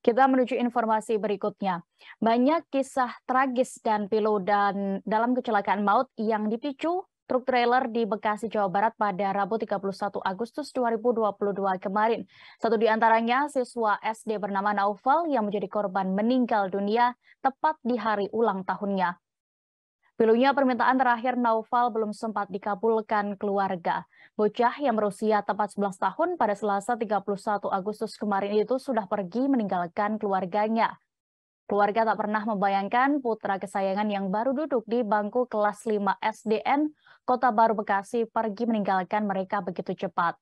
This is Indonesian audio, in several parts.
Kita menuju informasi berikutnya. Banyak kisah tragis dan pilu dan dalam kecelakaan maut yang dipicu truk trailer di Bekasi, Jawa Barat pada Rabu 31 Agustus 2022 kemarin. Satu di antaranya siswa SD bernama Naufal yang menjadi korban meninggal dunia tepat di hari ulang tahunnya. Dulunya permintaan terakhir Naufal belum sempat dikabulkan keluarga. Bocah yang berusia tepat 11 tahun pada selasa 31 Agustus kemarin itu sudah pergi meninggalkan keluarganya. Keluarga tak pernah membayangkan putra kesayangan yang baru duduk di bangku kelas 5 SDN Kota Baru Bekasi pergi meninggalkan mereka begitu cepat.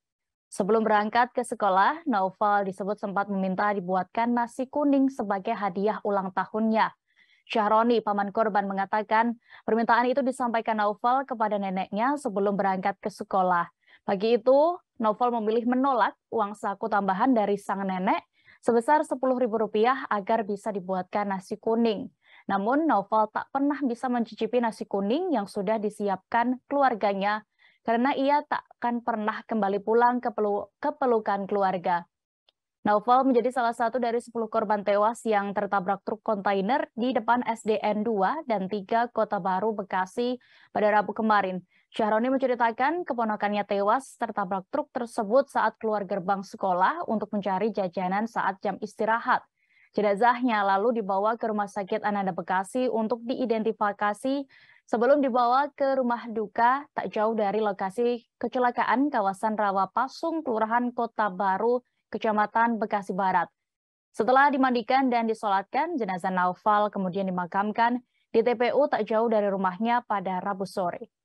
Sebelum berangkat ke sekolah, Naufal disebut sempat meminta dibuatkan nasi kuning sebagai hadiah ulang tahunnya. Syahroni, paman korban, mengatakan permintaan itu disampaikan Naufal kepada neneknya sebelum berangkat ke sekolah. Pagi itu, Naufal memilih menolak uang saku tambahan dari sang nenek sebesar Rp10.000 agar bisa dibuatkan nasi kuning. Namun, Naufal tak pernah bisa mencicipi nasi kuning yang sudah disiapkan keluarganya karena ia tak akan pernah kembali pulang ke pelukan keluarga. Naufal menjadi salah satu dari 10 korban tewas yang tertabrak truk kontainer di depan SDN 2 dan 3 Kota Baru, Bekasi pada Rabu kemarin. Syahroni menceritakan keponakannya tewas tertabrak truk tersebut saat keluar gerbang sekolah untuk mencari jajanan saat jam istirahat. Jenazahnya lalu dibawa ke Rumah Sakit Ananda Bekasi untuk diidentifikasi sebelum dibawa ke rumah duka tak jauh dari lokasi kecelakaan kawasan Rawa Pasung, Kelurahan Kota Baru, Kecamatan Bekasi Barat. Setelah dimandikan dan disolatkan, jenazah Naufal kemudian dimakamkan di TPU tak jauh dari rumahnya pada Rabu sore.